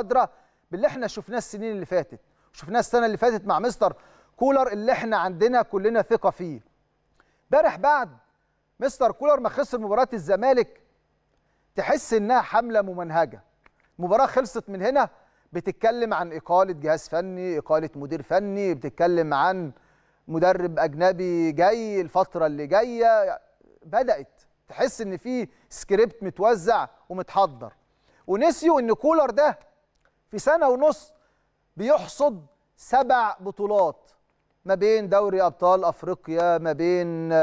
قادره باللي احنا شفناه السنين اللي فاتت شفناه السنه اللي فاتت مع مستر كولر اللي احنا عندنا كلنا ثقه فيه امبارح بعد مستر كولر ما خسر مباراه الزمالك تحس انها حمله ممنهجه المباراه خلصت من هنا بتتكلم عن اقاله جهاز فني اقاله مدير فني بتتكلم عن مدرب اجنبي جاي الفتره اللي جايه بدات تحس ان في سكريبت متوزع ومتحضر ونسيوا ان كولر ده في سنه ونص بيحصد سبع بطولات ما بين دوري ابطال افريقيا ما بين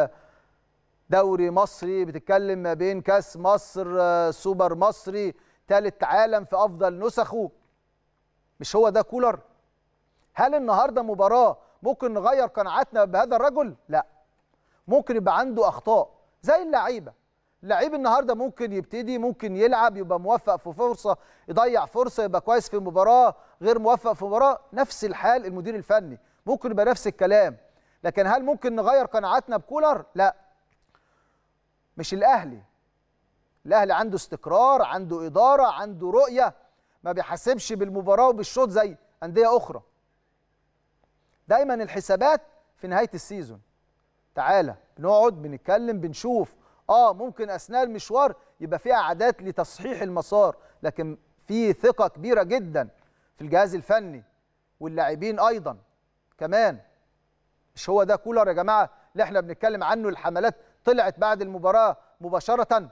دوري مصري بتتكلم ما بين كاس مصر آه، سوبر مصري ثالث عالم في افضل نسخه مش هو ده كولر هل النهارده مباراه ممكن نغير قناعاتنا بهذا الرجل لا ممكن يبقى عنده اخطاء زي اللعيبه لعيب النهارده ممكن يبتدي ممكن يلعب يبقى موفق في فرصه يضيع فرصه يبقى كويس في مباراه غير موفق في مباراه نفس الحال المدير الفني ممكن يبقى نفس الكلام لكن هل ممكن نغير قناعاتنا بكولر لا مش الاهلي الاهلي عنده استقرار عنده اداره عنده رؤيه ما بيحاسبش بالمباراه وبالشوط زي انديه اخرى دايما الحسابات في نهايه السيزون تعالى بنقعد بنتكلم بنشوف اه ممكن اثناء المشوار يبقى في اعداد لتصحيح المسار لكن في ثقه كبيره جدا في الجهاز الفني واللاعبين ايضا كمان مش هو ده كولر يا جماعه اللي احنا بنتكلم عنه الحملات طلعت بعد المباراه مباشره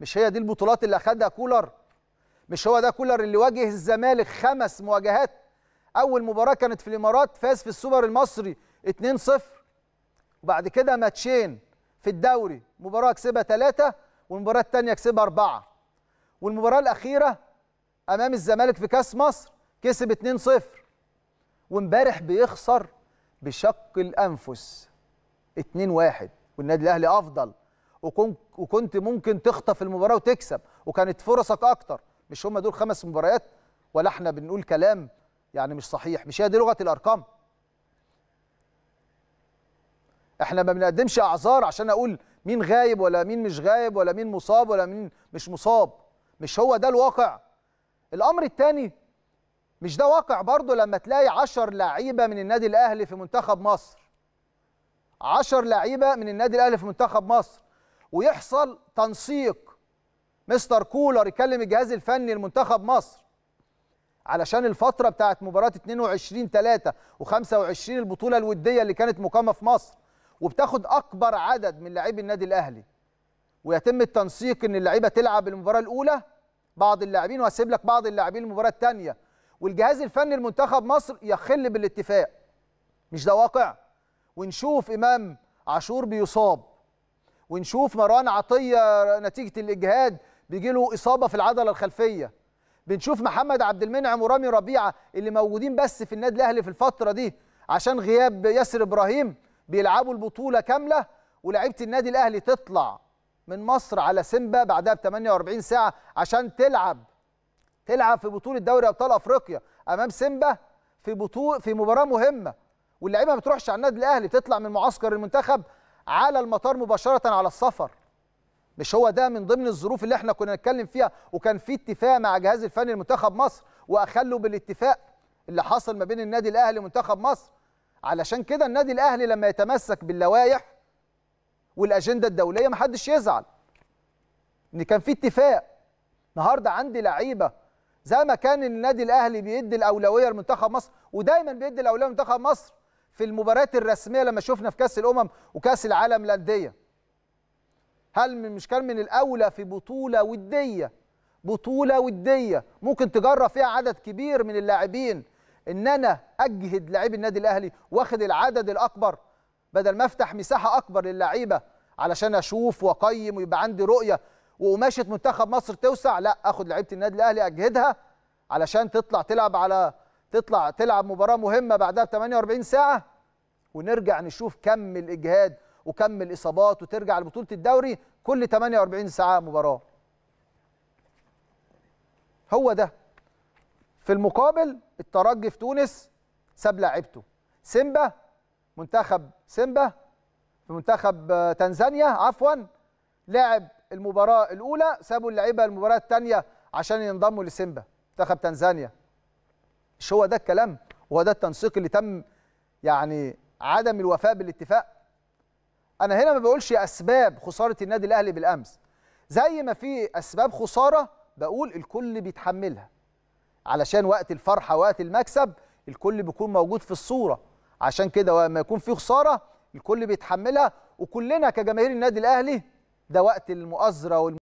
مش هي دي البطولات اللي اخدها كولر مش هو ده كولر اللي واجه الزمالك خمس مواجهات اول مباراه كانت في الامارات فاز في السوبر المصري 2-0 وبعد كده ماتشين في الدوري مباراه كسبها ثلاثه والمباراه الثانيه كسبها اربعه والمباراه الاخيره امام الزمالك في كاس مصر كسب 2-0 وامبارح بيخسر بشق الانفس 2-1 والنادي الاهلي افضل وكنت ممكن تخطف المباراه وتكسب وكانت فرصك اكتر مش هم دول خمس مباريات ولا احنا بنقول كلام يعني مش صحيح مش هي دي لغه الارقام احنا ما بنقدمش اعذار عشان اقول مين غايب ولا مين مش غايب ولا مين مصاب ولا مين مش مصاب مش هو ده الواقع الامر الثاني مش ده واقع برضه لما تلاقي 10 لعيبه من النادي الاهلي في منتخب مصر 10 لعيبه من النادي الاهلي في منتخب مصر ويحصل تنسيق مستر كولر يكلم الجهاز الفني لمنتخب مصر علشان الفتره بتاعت مباراه 22 3 و25 البطوله الوديه اللي كانت مقامه في مصر وبتاخد اكبر عدد من لاعبي النادي الاهلي ويتم التنسيق ان اللعيبه تلعب المباراه الاولى بعض اللاعبين وهسيب لك بعض اللاعبين المباراه الثانيه والجهاز الفني لمنتخب مصر يخل بالاتفاق مش ده واقع ونشوف امام عاشور بيصاب ونشوف مروان عطيه نتيجه الاجهاد بيجي له اصابه في العضله الخلفيه بنشوف محمد عبد المنعم ورامي ربيعه اللي موجودين بس في النادي الاهلي في الفتره دي عشان غياب ياسر ابراهيم بيلعبوا البطوله كامله ولاعيبه النادي الاهلي تطلع من مصر على سيمبا بعدها ب 48 ساعه عشان تلعب تلعب في بطوله دوري ابطال افريقيا امام سيمبا في بطوله في مباراه مهمه واللعيبه ما بتروحش على النادي الاهلي تطلع من معسكر المنتخب على المطار مباشره على السفر مش هو ده من ضمن الظروف اللي احنا كنا نتكلم فيها وكان في اتفاق مع جهاز الفني لمنتخب مصر واخلوا بالاتفاق اللي حصل ما بين النادي الاهلي ومنتخب مصر علشان كده النادي الاهلي لما يتمسك باللوائح والاجنده الدوليه محدش يزعل ان كان في اتفاق النهارده عندي لعيبه زي ما كان النادي الاهلي بيدي الاولويه لمنتخب مصر ودايما بيدي الاولويه لمنتخب مصر في المباريات الرسميه لما شفنا في كاس الامم وكاس العالم للانديه هل مش كان من الاولى في بطوله وديه بطوله وديه ممكن تجرب فيها عدد كبير من اللاعبين ان انا اجهد لاعبي النادي الاهلي واخد العدد الاكبر بدل ما افتح مساحه اكبر للعيبه علشان اشوف واقيم ويبقى عندي رؤيه وقماشه منتخب مصر توسع لا اخد لعيبه النادي الاهلي اجهدها علشان تطلع تلعب على تطلع تلعب مباراه مهمه بعدها ب 48 ساعه ونرجع نشوف كم الاجهاد وكم الاصابات وترجع لبطوله الدوري كل 48 ساعه مباراه هو ده في المقابل الترجي في تونس ساب لاعبته سيمبا منتخب سيمبا في منتخب آه، تنزانيا عفوا لعب المباراه الاولى سابوا اللعيبه المباراه الثانيه عشان ينضموا لسيمبا منتخب تنزانيا مش هو ده الكلام وهو ده التنسيق اللي تم يعني عدم الوفاء بالاتفاق انا هنا ما بقولش اسباب خساره النادي الاهلي بالامس زي ما في اسباب خساره بقول الكل بيتحملها علشان وقت الفرحه وقت المكسب الكل بيكون موجود في الصوره عشان كده لما يكون في خساره الكل بيتحملها وكلنا كجماهير النادي الاهلي ده وقت المؤازره والم...